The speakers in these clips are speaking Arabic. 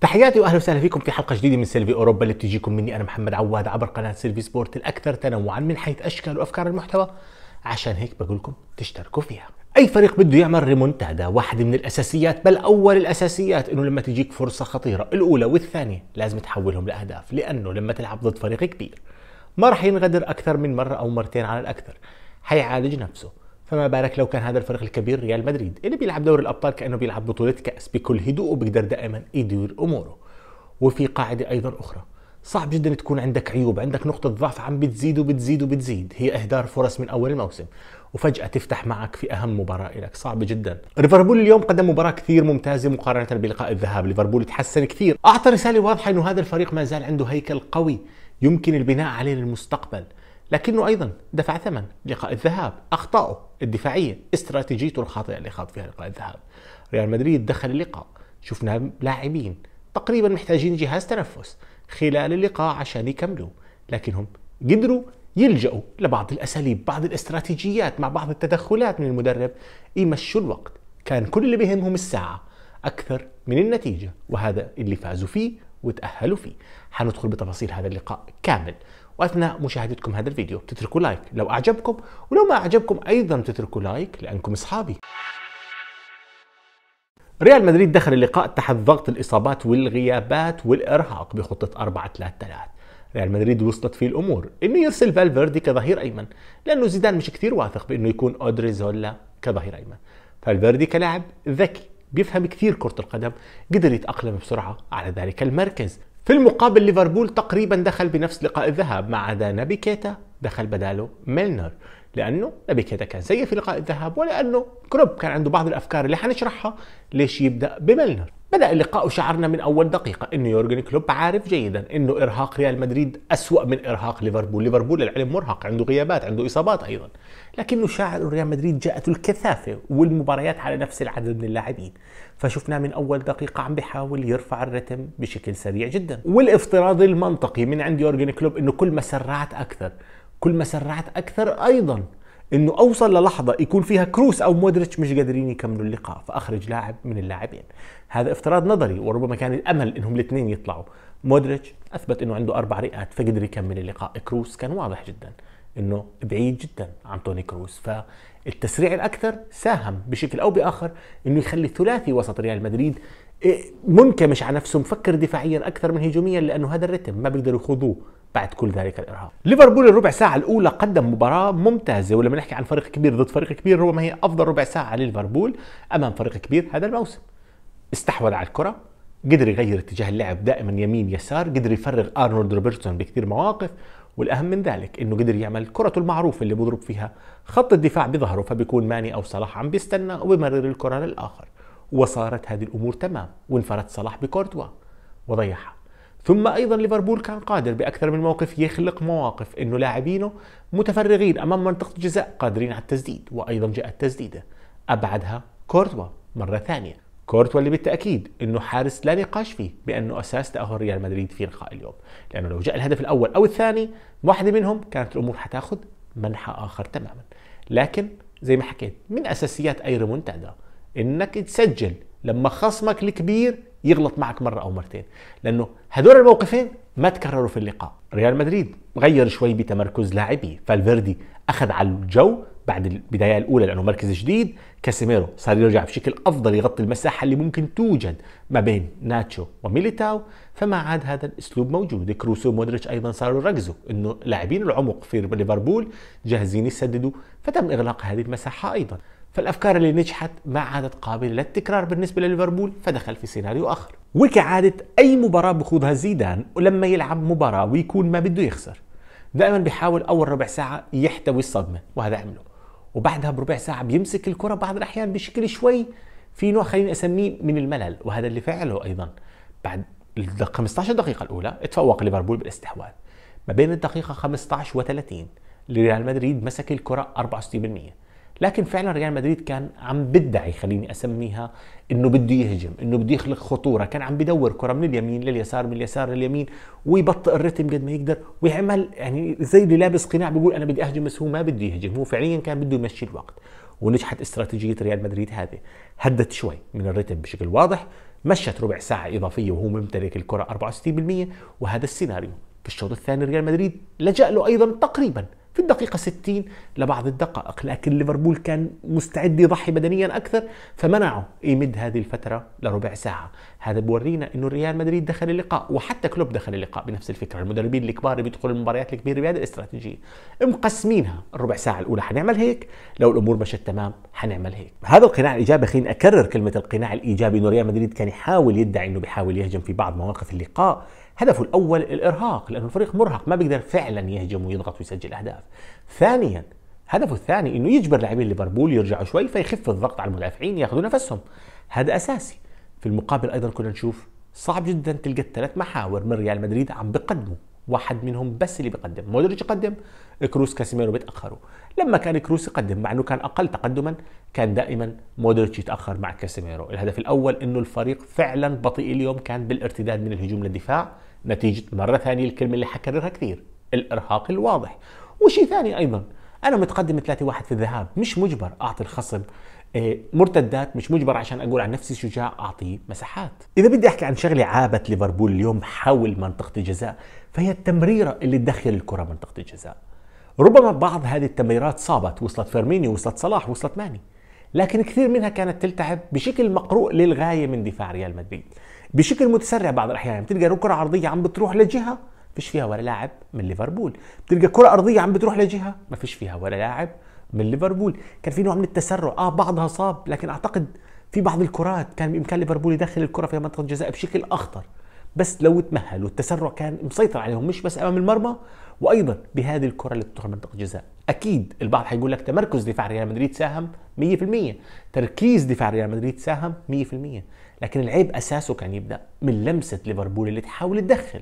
تحياتي واهلا وسهلا فيكم في حلقه جديده من سيلفي اوروبا اللي بتجيكم مني انا محمد عواد عبر قناه سيلفي سبورت الاكثر تنوعا من حيث اشكال وافكار المحتوى عشان هيك بقول لكم تشتركوا فيها اي فريق بده يعمل ريمونتادا واحده من الاساسيات بل اول الاساسيات انه لما تجيك فرصه خطيره الاولى والثانيه لازم تحولهم لاهداف لانه لما تلعب ضد فريق كبير ما راح ينغدر اكثر من مره او مرتين على الاكثر حيعالج نفسه فما بالك لو كان هذا الفريق الكبير ريال مدريد اللي بيلعب دوري الابطال كانه بيلعب بطوله كاس بكل هدوء وبيقدر دائما يدير اموره وفي قاعده ايضا اخرى صعب جدا تكون عندك عيوب عندك نقطة ضعف عم بتزيد وبتزيد وبتزيد هي إهدار فرص من أول الموسم وفجأة تفتح معك في أهم مباراة لك صعب جدا ليفربول اليوم قدم مباراة كثير ممتازة مقارنة بلقاء الذهاب ليفربول تحسن كثير أعطى رسالة واضحة أنه هذا الفريق ما زال عنده هيكل قوي يمكن البناء عليه للمستقبل لكنه أيضا دفع ثمن لقاء الذهاب أخطائه الدفاعية استراتيجيته الخاطئة اللي خاض فيها لقاء الذهاب ريال مدريد دخل اللقاء شفنا لاعبين تقريبا محتاجين جهاز تنفس خلال اللقاء عشان يكملوا لكنهم قدروا يلجأوا لبعض الأساليب بعض الاستراتيجيات مع بعض التدخلات من المدرب يمشوا الوقت كان كل اللي بهمهم الساعة أكثر من النتيجة وهذا اللي فازوا فيه وتأهلوا فيه حندخل بتفاصيل هذا اللقاء كامل واثناء مشاهدتكم هذا الفيديو تتركوا لايك لو اعجبكم ولو ما اعجبكم ايضا تتركوا لايك لانكم اصحابي ريال مدريد دخل اللقاء تحت ضغط الاصابات والغيابات والارهاق بخطه 4 3 3 ريال مدريد وصلت فيه الامور انه يرسل فالفيردي كظهير ايمن لانه زيدان مش كثير واثق بانه يكون اودري زولا كظهير ايمن فالفيردي كلاعب ذكي بيفهم كثير كرة القدم قدر يتأقلم بسرعة على ذلك المركز في المقابل ليفربول تقريبا دخل بنفس لقاء الذهاب ما عدا نابيكيتا دخل بداله ميلنر لانه نبيكيتا كان سيء في لقاء الذهاب ولانه كروب كان عنده بعض الافكار اللي حنشرحها ليش يبدا بميلنر بدأ اللقاء شعرنا من أول دقيقة أن يورجن كلوب عارف جيدا أنه إرهاق ريال مدريد أسوأ من إرهاق ليفربول ليفربول للعلم مرهق عنده غيابات عنده إصابات أيضا لكنه شاعر ريال مدريد جاءته الكثافة والمباريات على نفس العدد من اللاعبين فشفناه من أول دقيقة عم بيحاول يرفع الرتم بشكل سريع جدا والافتراض المنطقي من عند يورجن كلوب أنه كل ما سرعت أكثر كل ما سرعت أكثر أيضا انه اوصل للحظه يكون فيها كروس او مودريتش مش قادرين يكملوا اللقاء فاخرج لاعب من اللاعبين هذا افتراض نظري وربما كان الامل انهم الاثنين يطلعوا مودريتش اثبت انه عنده اربع رئات فقدر يكمل اللقاء كروس كان واضح جدا انه بعيد جدا عن توني كروس فالتسريع الاكثر ساهم بشكل او باخر انه يخلي ثلاثي وسط ريال مدريد إيه، منكمش على نفسه مفكر دفاعيا اكثر من هجوميا لانه هذا الرتم ما بيقدروا يخوضوه بعد كل ذلك الارهاق ليفربول الربع ساعه الاولى قدم مباراه ممتازه ولما نحكي عن فريق كبير ضد فريق كبير ربما هي افضل ربع ساعه لليفربول امام فريق كبير هذا الموسم استحوذ على الكره قدر يغير اتجاه اللعب دائما يمين يسار قدر يفرغ ارنولد روبرتسون بكثير مواقف والاهم من ذلك انه قدر يعمل كرته المعروفه اللي بضرب فيها خط الدفاع بظهره فبيكون ماني او صلاح عم بيستنى وبمرر الكره للاخر وصارت هذه الامور تمام وانفرد صلاح بكورتوا وضيعها ثم ايضا ليفربول كان قادر باكثر من موقف يخلق مواقف انه لاعبينه متفرغين امام منطقه الجزاء قادرين على التسديد وايضا جاءت تسديده ابعدها كورتوا مره ثانيه كورتوا اللي بالتاكيد انه حارس لا نقاش فيه بانه اساس تاهل ريال مدريد في لقاء اليوم لانه لو جاء الهدف الاول او الثاني واحده منهم كانت الامور حتاخذ منحى اخر تماما لكن زي ما حكيت من اساسيات اي ريمونتادا انك تسجل لما خصمك الكبير يغلط معك مره او مرتين لانه هدول الموقفين ما تكرروا في اللقاء ريال مدريد غير شوي بتمركز لاعبيه فالفيردي اخذ على الجو بعد البدايه الاولى لانه مركز جديد كاسيميرو صار يرجع بشكل افضل يغطي المساحه اللي ممكن توجد ما بين ناتشو وميليتاو فما عاد هذا الاسلوب موجود كروسو ومودريتش ايضا صاروا يركزوا انه لاعبين العمق في ليفربول جاهزين يسددوا فتم اغلاق هذه المساحه ايضا فالافكار اللي نجحت ما عادت قابله للتكرار بالنسبه لليفربول فدخل في سيناريو اخر وكعاده اي مباراه بخوضها زيدان ولما يلعب مباراه ويكون ما بده يخسر دائما بيحاول اول ربع ساعه يحتوي الصدمه وهذا عمله وبعدها بربع ساعه بيمسك الكره بعض الاحيان بشكل شوي في نوع خليني اسميه من الملل وهذا اللي فعله ايضا بعد ال 15 دقيقه الاولى تفوق ليفربول بالاستحواذ ما بين الدقيقه 15 و30 ريال مدريد مسك الكره 64% لكن فعلا ريال مدريد كان عم بدعي خليني اسميها انه بده يهجم انه بده يخلق خطوره كان عم بدور كره من اليمين لليسار من اليسار لليمين ويبطئ الرتم قد ما يقدر ويعمل يعني زي اللي لابس قناع بيقول انا بدي اهجم بس هو ما بده يهجم هو فعليا كان بده يمشي الوقت ونجحت استراتيجيه ريال مدريد هذه هدت شوي من الرتم بشكل واضح مشت ربع ساعه اضافيه وهو ممتلك الكره 64% وهذا السيناريو في الشوط الثاني ريال مدريد لجأ له ايضا تقريبا الدقيقه 60 لبعض الدقائق لكن ليفربول كان مستعد يضحي بدنيا اكثر فمنعه يمد هذه الفتره لربع ساعه هذا بورينا انه ريال مدريد دخل اللقاء وحتى كلوب دخل اللقاء بنفس الفكره المدربين الكبار اللي بيدخلوا المباريات الكبيره بهذه الاستراتيجيه مقسمينها الربع ساعه الاولى حنعمل هيك لو الامور مشت تمام حنعمل هيك هذا القناع الايجابي خليني اكرر كلمه القناع الايجابي انه ريال مدريد كان يحاول يدعي انه بيحاول يهجم في بعض مواقف اللقاء هدفه الاول الارهاق لانه الفريق مرهق ما بيقدر فعلا يهجم ويضغط ويسجل اهداف ثانيا هدفه الثاني انه يجبر لاعبين ليفربول يرجعوا شوي فيخف الضغط على المدافعين ياخذوا نفسهم هذا اساسي في المقابل ايضا كنا نشوف صعب جدا تلقى الثلاث محاور من ريال مدريد عم بقدموا واحد منهم بس اللي بقدم مودريتش يقدم كروس كاسيميرو بيتاخروا لما كان كروس يقدم مع انه كان اقل تقدما كان دائما مودريتش يتاخر مع كاسيميرو الهدف الاول انه الفريق فعلا بطيء اليوم كان بالارتداد من الهجوم للدفاع نتيجة مرة ثانية الكلمة اللي حكررها كثير الإرهاق الواضح وشيء ثاني أيضا أنا متقدم 3-1 في الذهاب مش مجبر أعطي الخصم آه، مرتدات مش مجبر عشان اقول عن نفسي شجاع اعطيه مساحات اذا بدي احكي عن شغله عابت ليفربول اليوم حول منطقه الجزاء فهي التمريره اللي تدخل الكره منطقه الجزاء ربما بعض هذه التمريرات صابت وصلت فيرمينيو وصلت صلاح وصلت ماني لكن كثير منها كانت تلتعب بشكل مقروء للغايه من دفاع ريال مدريد بشكل متسرع بعض الاحيان بتلقى كره عرضيه عم بتروح لجهه فيش فيها ولا لاعب من ليفربول بتلقى كره ارضيه عم بتروح لجهه ما فيش فيها ولا لاعب من ليفربول كان في نوع من التسرع اه بعضها صاب لكن اعتقد في بعض الكرات كان بامكان ليفربول يدخل الكره في منطقه الجزاء بشكل اخطر بس لو تمهل والتسرع كان مسيطر عليهم مش بس امام المرمى وايضا بهذه الكره اللي بتدخل منطقه الجزاء اكيد البعض حيقول لك تمركز دفاع ريال مدريد ساهم 100% تركيز دفاع ريال مدريد ساهم 100% لكن العيب اساسه كان يبدا من لمسه ليفربول اللي تحاول تدخل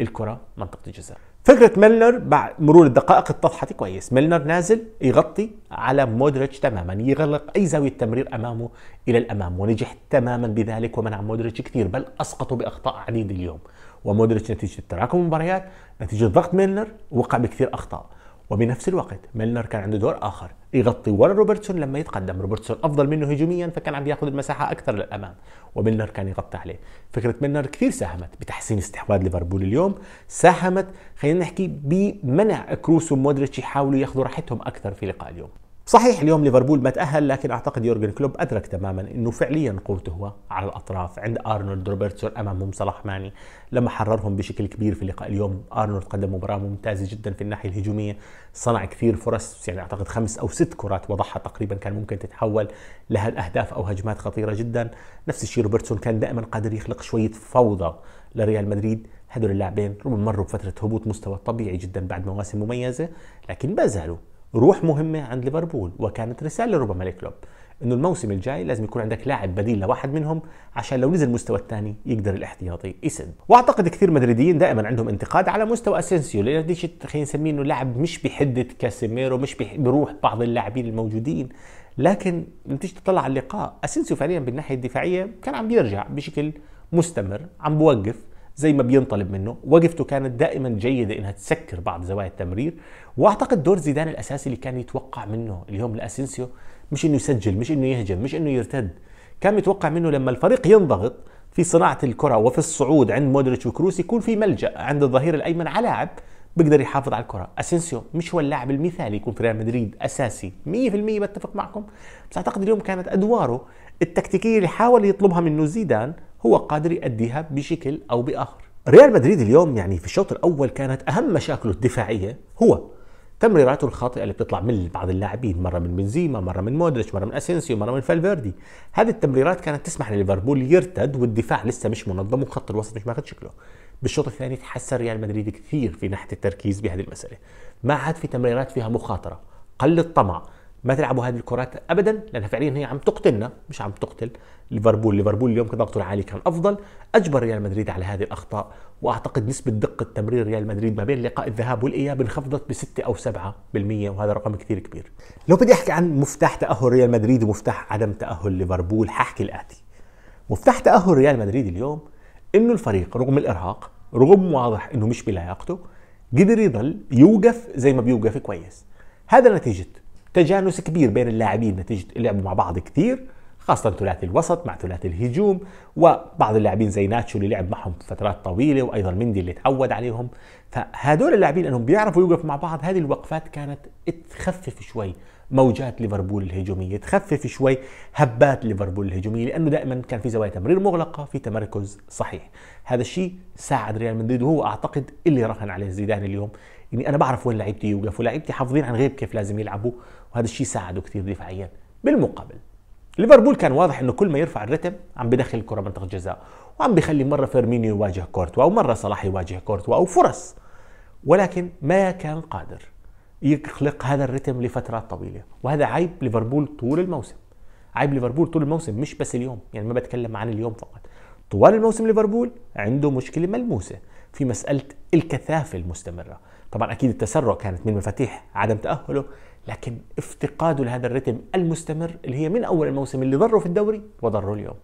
الكره منطقه الجزاء فكره ميلنر بعد مرور الدقائق اتضحت كويس ميلنر نازل يغطي على مودريتش تماما يغلق اي زاويه تمرير امامه الى الامام ونجح تماما بذلك ومنع مودريتش كثير بل اسقطه باخطاء عديده اليوم ومودريتش نتيجه تراكم المباريات نتيجه ضغط ميلنر وقع بكثير اخطاء وبنفس الوقت ميلنر كان عنده دور اخر يغطي ورا روبرتسون لما يتقدم روبرتسون افضل منه هجوميا فكان عم ياخذ المساحه اكثر للامام وميلنر كان يغطي عليه فكره ميلنر كثير ساهمت بتحسين استحواذ ليفربول اليوم ساهمت خلينا نحكي بمنع كروس ومودريتش يحاولوا ياخذوا راحتهم اكثر في لقاء اليوم صحيح اليوم ليفربول ما تأهل لكن أعتقد يورجن كلوب أدرك تماما أنه فعليا قوته هو على الأطراف عند أرنولد روبرتسون أمامهم صلاح ماني لما حررهم بشكل كبير في اللقاء اليوم أرنولد قدم مباراة ممتازة جدا في الناحية الهجومية صنع كثير فرص يعني أعتقد خمس أو ست كرات وضعها تقريبا كان ممكن تتحول لها الأهداف أو هجمات خطيرة جدا نفس الشيء روبرتسون كان دائما قادر يخلق شوية فوضى لريال مدريد هذول اللاعبين ربما مروا بفترة هبوط مستوى طبيعي جدا بعد مواسم مميزة لكن ما زالوا روح مهمه عند ليفربول وكانت رساله ربما لكلوب انه الموسم الجاي لازم يكون عندك لاعب بديل لواحد منهم عشان لو نزل مستوى الثاني يقدر الاحتياطي يسد واعتقد كثير مدريديين دائما عندهم انتقاد على مستوى اسينسيو لان ديش خلينا نسميه انه لاعب مش بحده كاسيميرو مش بروح بعض اللاعبين الموجودين لكن لما تيجي تطلع على اللقاء اسينسيو فعليا بالناحيه الدفاعيه كان عم بيرجع بشكل مستمر عم بوقف زي ما بينطلب منه وقفته كانت دائما جيدة إنها تسكر بعض زوايا التمرير وأعتقد دور زيدان الأساسي اللي كان يتوقع منه اليوم لأسينسيو مش إنه يسجل مش إنه يهجم مش إنه يرتد كان متوقع منه لما الفريق ينضغط في صناعة الكرة وفي الصعود عند مودريتش وكروس يكون في ملجأ عند الظهير الأيمن على لاعب بيقدر يحافظ على الكرة اسينسيو مش هو اللاعب المثالي يكون في ريال مدريد اساسي 100% بتفق معكم بس اعتقد اليوم كانت ادواره التكتيكيه اللي حاول يطلبها منه زيدان هو قادر يؤديها بشكل او باخر ريال مدريد اليوم يعني في الشوط الاول كانت اهم مشاكله الدفاعيه هو تمريراته الخاطئه اللي بتطلع من بعض اللاعبين مره من بنزيما مره من مودريتش مره من اسينسيو مره من فالفيردي هذه التمريرات كانت تسمح لليفربول يرتد والدفاع لسه مش منظم وخط الوسط مش ماخذ شكله بالشوط الثاني تحسن ريال مدريد كثير في ناحيه التركيز بهذه المساله ما عاد في تمريرات فيها مخاطره قل الطمع ما تلعبوا هذه الكرات ابدا لانها فعليا هي عم تقتلنا مش عم تقتل ليفربول ليفربول اليوم ضغطه العالي كان افضل اجبر ريال مدريد على هذه الاخطاء واعتقد نسبه دقه تمرير ريال مدريد ما بين لقاء الذهاب والاياب انخفضت ب 6 او 7% وهذا رقم كثير كبير لو بدي احكي عن مفتاح تاهل ريال مدريد ومفتاح عدم تاهل ليفربول ححكي الاتي مفتاح تاهل ريال مدريد اليوم انه الفريق رغم الارهاق رغم واضح انه مش بلياقته قدر يضل يوقف زي ما بيوقف كويس هذا نتيجه تجانس كبير بين اللاعبين نتيجه لعبوا مع بعض كثير خاصة ثلاثي الوسط مع ثلاثي الهجوم وبعض اللاعبين زي ناتشو اللي لعب معهم فترات طويلة وأيضا مندي اللي تعود عليهم فهدول اللاعبين أنهم بيعرفوا يوقفوا مع بعض هذه الوقفات كانت تخفف شوي موجات ليفربول الهجومية تخفف شوي هبات ليفربول الهجومية لأنه دائما كان في زوايا تمرير مغلقة في تمركز صحيح هذا الشيء ساعد ريال مدريد وهو أعتقد اللي رهن عليه زيدان اليوم اني يعني انا بعرف وين لعيبتي يوقفوا لعيبتي حافظين عن غيب كيف لازم يلعبوا وهذا الشيء ساعده كثير دفاعيا بالمقابل ليفربول كان واضح انه كل ما يرفع الرتم عم بدخل الكره منطقه جزاء وعم بخلي مره فيرمينيو يواجه كورتوا او مره صلاح يواجه كورتوا او فرص ولكن ما كان قادر يخلق هذا الرتم لفترات طويله وهذا عيب ليفربول طول الموسم عيب ليفربول طول الموسم مش بس اليوم يعني ما بتكلم عن اليوم فقط طوال الموسم ليفربول عنده مشكله ملموسه في مساله الكثافه المستمره طبعا اكيد التسرع كانت من مفاتيح عدم تاهله لكن افتقاده لهذا الرتم المستمر اللي هي من اول الموسم اللي ضره في الدوري وضره اليوم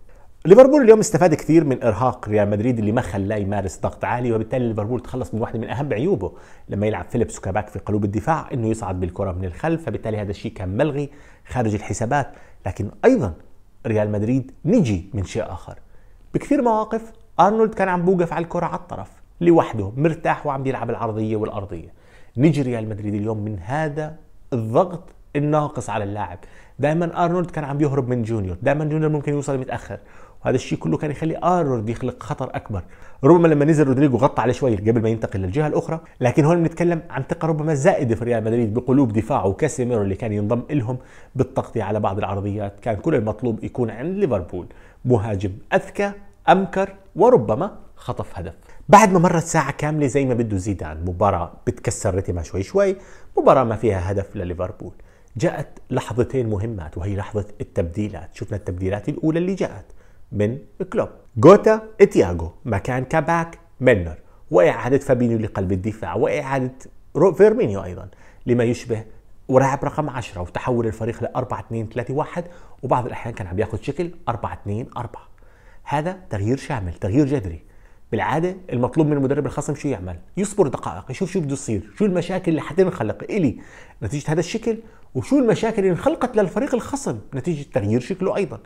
ليفربول اليوم استفاد كثير من ارهاق ريال مدريد اللي ما خلاه يمارس ضغط عالي وبالتالي ليفربول تخلص من واحده من اهم عيوبه لما يلعب فيليبس وكاباك في قلوب الدفاع انه يصعد بالكره من الخلف فبالتالي هذا الشيء كان ملغي خارج الحسابات لكن ايضا ريال مدريد نجي من شيء اخر بكثير مواقف ارنولد كان عم بوقف على الكره على الطرف لوحده مرتاح وعم بيلعب العرضيه والارضيه نجي ريال مدريد اليوم من هذا الضغط الناقص على اللاعب دايما ارنولد كان عم يهرب من جونيور دايما جونيور ممكن يوصل متاخر وهذا الشيء كله كان يخلي ارنولد يخلق خطر اكبر ربما لما نزل رودريجو غطى عليه شوي قبل ما ينتقل للجهه الاخرى لكن هون بنتكلم عن ثقه ربما زائده في ريال مدريد بقلوب دفاعه وكاسيميرو اللي كان ينضم لهم بالتغطيه على بعض العرضيات كان كل المطلوب يكون عند ليفربول مهاجم اذكى امكر وربما خطف هدف بعد ما مرت ساعة كاملة زي ما بده زيدان مباراة بتكسر رتمها شوي شوي مباراة ما فيها هدف لليفربول جاءت لحظتين مهمات وهي لحظة التبديلات شفنا التبديلات الأولى اللي جاءت من كلوب جوتا اتياغو مكان كاباك منر وإعادة فابينيو لقلب الدفاع وإعادة فيرمينيو أيضا لما يشبه ولاعب رقم 10 وتحول الفريق ل 4 2 3 1 وبعض الأحيان كان عم ياخذ شكل 4 2 4 هذا تغيير شامل تغيير جذري بالعاده المطلوب من المدرب الخصم شو يعمل؟ يصبر دقائق يشوف شو بده يصير، شو المشاكل اللي حتنخلق الي نتيجه هذا الشكل وشو المشاكل اللي انخلقت للفريق الخصم نتيجه تغيير شكله ايضا.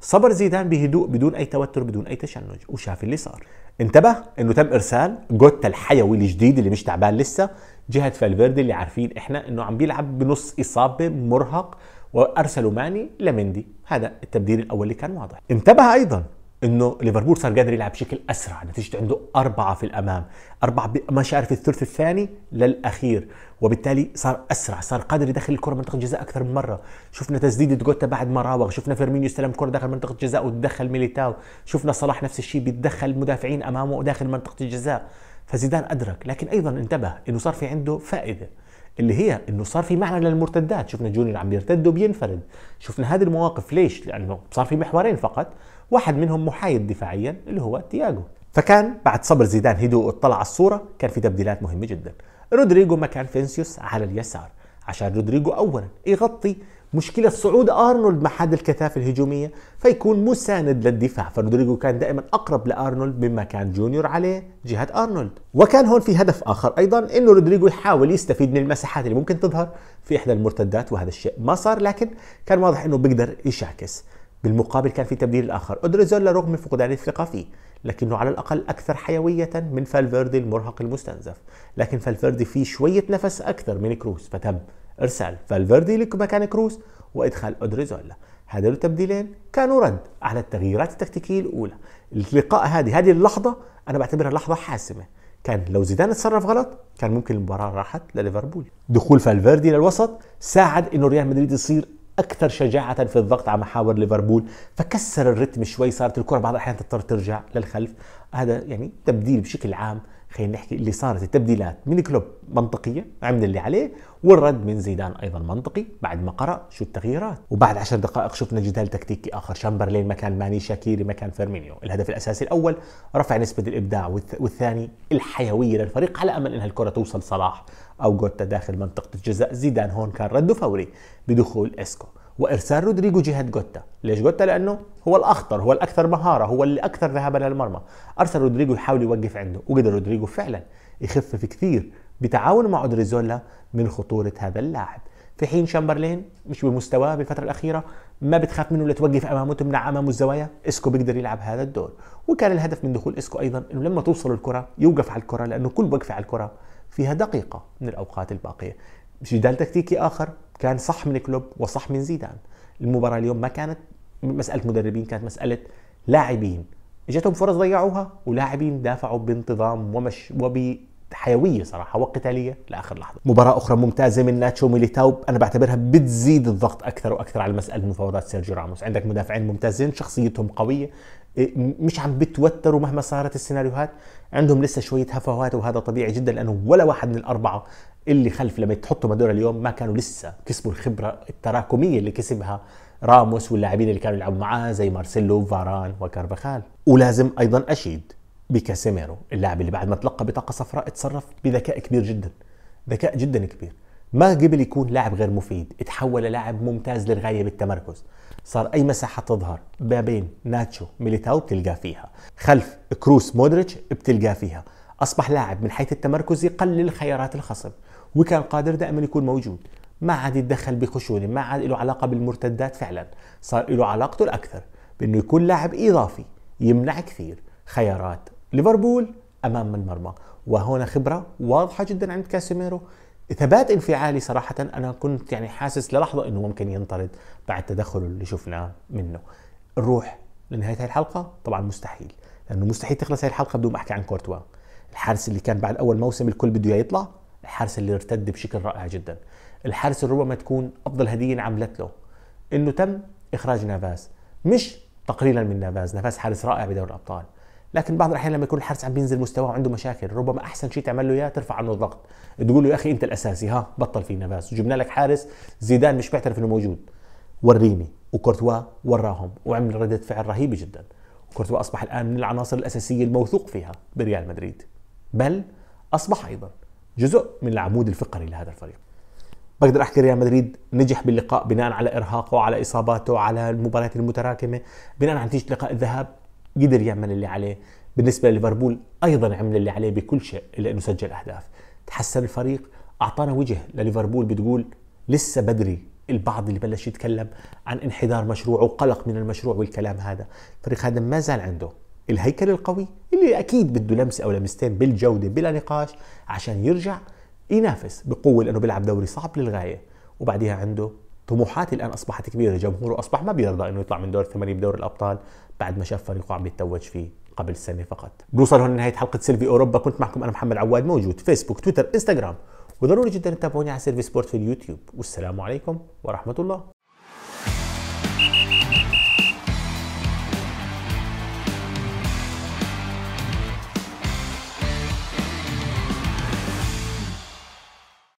صبر زيدان بهدوء بدون اي توتر بدون اي تشنج وشاف اللي صار. انتبه انه تم ارسال جوتا الحيوي الجديد اللي مش تعبان لسه جهه فالفيردي اللي عارفين احنا انه عم بيلعب بنص اصابه مرهق وارسلوا ماني لمندي هذا التبديل الاول اللي كان واضح انتبه ايضا انه ليفربول صار قادر يلعب بشكل اسرع نتيجه عنده اربعه في الامام اربعه شارف الثلث الثاني للاخير وبالتالي صار اسرع صار قادر يدخل الكره منطقه الجزاء اكثر من مره شفنا تسديده جوتا بعد ما راوغ شفنا فيرمينيو استلم كره داخل منطقه الجزاء وتدخل ميليتاو شفنا صلاح نفس الشيء بيتدخل مدافعين امامه داخل منطقه الجزاء فزيدان ادرك لكن ايضا انتبه انه صار في عنده فائده اللي هي انه صار في معنى للمرتدات شفنا جونيور عم بيرتد وبينفرد شفنا هذه المواقف ليش لانه صار في محورين فقط واحد منهم محايد دفاعيا اللي هو تياجو فكان بعد صبر زيدان هدوء اطلع على الصورة كان في تبديلات مهمة جدا رودريجو مكان فينسيوس على اليسار عشان رودريجو أولا يغطي مشكلة صعود أرنولد مع حد الكثافة الهجومية فيكون مساند للدفاع فرودريجو كان دائما أقرب لأرنولد مما كان جونيور عليه جهة أرنولد وكان هون في هدف آخر أيضا أنه رودريجو يحاول يستفيد من المساحات اللي ممكن تظهر في إحدى المرتدات وهذا الشيء ما صار لكن كان واضح أنه بيقدر يشاكس بالمقابل كان في تبديل الآخر أودريزولا رغم فقدان الثقة فيه لكنه على الأقل أكثر حيوية من فالفيردي المرهق المستنزف لكن فالفيردي فيه شوية نفس أكثر من كروس فتم إرسال فالفيردي لمكان كروس وإدخال أودريزولا هذول التبديلين كانوا رد على التغييرات التكتيكية الأولى اللقاء هذه هذه اللحظة أنا بعتبرها لحظة حاسمة كان لو زيدان اتصرف غلط كان ممكن المباراة راحت لليفربول دخول فالفيردي للوسط ساعد انه ريال مدريد يصير اكثر شجاعه في الضغط على محاور ليفربول فكسر الرتم شوي صارت الكره بعض الاحيان تضطر ترجع للخلف هذا يعني تبديل بشكل عام خلينا نحكي اللي صارت التبديلات من كلوب منطقيه عمل اللي عليه والرد من زيدان ايضا منطقي بعد ما قرا شو التغييرات وبعد عشر دقائق شفنا جدال تكتيكي اخر شامبرلين مكان ماني شاكيري مكان فيرمينيو الهدف الاساسي الاول رفع نسبه الابداع والثاني الحيويه للفريق على امل انها الكره توصل صلاح أو جوتا داخل منطقة الجزاء زيدان هون كان رده فوري بدخول إسكو وارسال رودريجو جهه جوتا ليش جوتا لانه هو الاخطر هو الاكثر مهاره هو اللي اكثر ذهابا للمرمى ارسل رودريجو يحاول يوقف عنده وقدر رودريجو فعلا يخفف كثير بتعاون مع اودريزولا من خطوره هذا اللاعب في حين شامبرلين مش بمستواه بالفتره الاخيره ما بتخاف منه لتوقف امامه تمنع امامه الزوايا اسكو بيقدر يلعب هذا الدور وكان الهدف من دخول اسكو ايضا انه لما توصل الكره يوقف على الكره لانه كل وقفه على الكره فيها دقيقة من الأوقات الباقية جدال تكتيكي آخر كان صح من كلوب وصح من زيدان المباراة اليوم ما كانت مسألة مدربين كانت مسألة لاعبين اجتهم فرص ضيعوها ولاعبين دافعوا بانتظام ومش وبحيويه صراحه وقتاليه لاخر لحظه. مباراه اخرى ممتازه من ناتشو ميليتاو انا بعتبرها بتزيد الضغط اكثر واكثر على مساله مفاوضات سيرجيو راموس، عندك مدافعين ممتازين شخصيتهم قويه، إيه، مش عم بتوتروا مهما صارت السيناريوهات عندهم لسه شويه هفوات وهذا طبيعي جدا لانه ولا واحد من الاربعه اللي خلف لما تحطوا هدول اليوم ما كانوا لسه كسبوا الخبره التراكميه اللي كسبها راموس واللاعبين اللي كانوا يلعبوا معاه زي مارسيلو فاران وكارفخال ولازم ايضا اشيد بكاسيميرو اللاعب اللي بعد ما تلقى بطاقه صفراء تصرف بذكاء كبير جدا ذكاء جدا كبير ما قبل يكون لاعب غير مفيد تحول للاعب ممتاز للغايه بالتمركز صار اي مساحه تظهر ما بين ناتشو ميليتاو بتلقاه فيها خلف كروس مودريتش بتلقاه فيها اصبح لاعب من حيث التمركز يقلل خيارات الخصم وكان قادر دائما يكون موجود ما عاد يتدخل بخشونه ما عاد له علاقه بالمرتدات فعلا صار له علاقته الاكثر بانه يكون لاعب اضافي يمنع كثير خيارات ليفربول امام المرمى وهنا خبره واضحه جدا عند كاسيميرو ثبات انفعالي صراحة أنا كنت يعني حاسس للحظة إنه ممكن ينطرد بعد التدخل اللي شفناه منه. نروح لنهاية هاي الحلقة؟ طبعا مستحيل، لأنه مستحيل تخلص هاي الحلقة بدون ما أحكي عن كورتوا. الحارس اللي كان بعد أول موسم الكل بده إياه يطلع، الحارس اللي ارتد بشكل رائع جدا، الحارس اللي ربما تكون أفضل هدية انعملت له إنه تم إخراج نافاس مش تقليلا من نافاس نافاس حارس رائع بدوري الأبطال، لكن بعض الاحيان لما يكون الحارس عم بينزل مستواه وعنده مشاكل ربما احسن شيء تعمل له اياه ترفع عنه الضغط تقول له يا اخي انت الاساسي ها بطل في نفاس جبنا لك حارس زيدان مش بيعترف انه موجود وريني وكورتوا وراهم وعمل ردة فعل رهيبة جدا كورتوا أصبح الآن من العناصر الأساسية الموثوق فيها بريال مدريد بل أصبح أيضا جزء من العمود الفقري لهذا الفريق بقدر احكي ريال مدريد نجح باللقاء بناء على ارهاقه على اصاباته على المباريات المتراكمه بناء على نتيجه لقاء الذهاب قدر يعمل اللي عليه بالنسبة لليفربول أيضا عمل اللي عليه بكل شيء إلا أنه سجل أهداف تحسن الفريق أعطانا وجه لليفربول بتقول لسه بدري البعض اللي بلش يتكلم عن انحدار مشروع وقلق من المشروع والكلام هذا الفريق هذا ما زال عنده الهيكل القوي اللي أكيد بده لمسة أو لمستين بالجودة بلا نقاش عشان يرجع ينافس بقوة لأنه بيلعب دوري صعب للغاية وبعدها عنده طموحاتي الان اصبحت كبيره جمهوره اصبح ما بيرضى انه يطلع من دور الثمانيه بدور الابطال بعد ما شاف فريقه عم يتوج فيه قبل سنه فقط بنوصل هون لنهايه حلقه سيلفي اوروبا كنت معكم انا محمد عواد موجود فيسبوك تويتر انستغرام وضروري جدا تتابعوني على سيلفي سبورت في اليوتيوب والسلام عليكم ورحمه الله